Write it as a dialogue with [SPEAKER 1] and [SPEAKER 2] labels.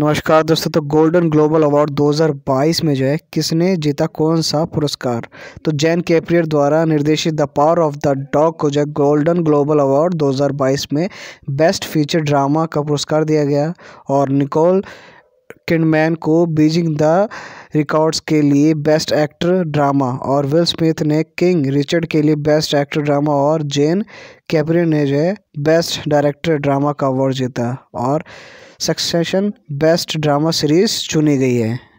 [SPEAKER 1] नमस्कार दोस्तों तो गोल्डन ग्लोबल अवार्ड 2022 में जो है किसने जीता कौन सा पुरस्कार तो जैन कैप्रियर द्वारा निर्देशित the power of the dog को जो है गोल्डन ग्लोबल अवार्ड 2022 में बेस्ट फीचर ड्रामा का पुरस्कार दिया गया और निकोल किडमैन को बीजिंग द रिकॉर्ड्स के लिए बेस्ट एक्टर ड्रामा और विल स्मिथ ने किंग रिचर्ड के लिए बेस्ट एक्टर ड्रामा और जेन कैपरिन ने जो है बेस्ट डायरेक्टर ड्रामा का अवार्ड जीता और सक्सेशन बेस्ट ड्रामा सीरीज़ चुनी गई है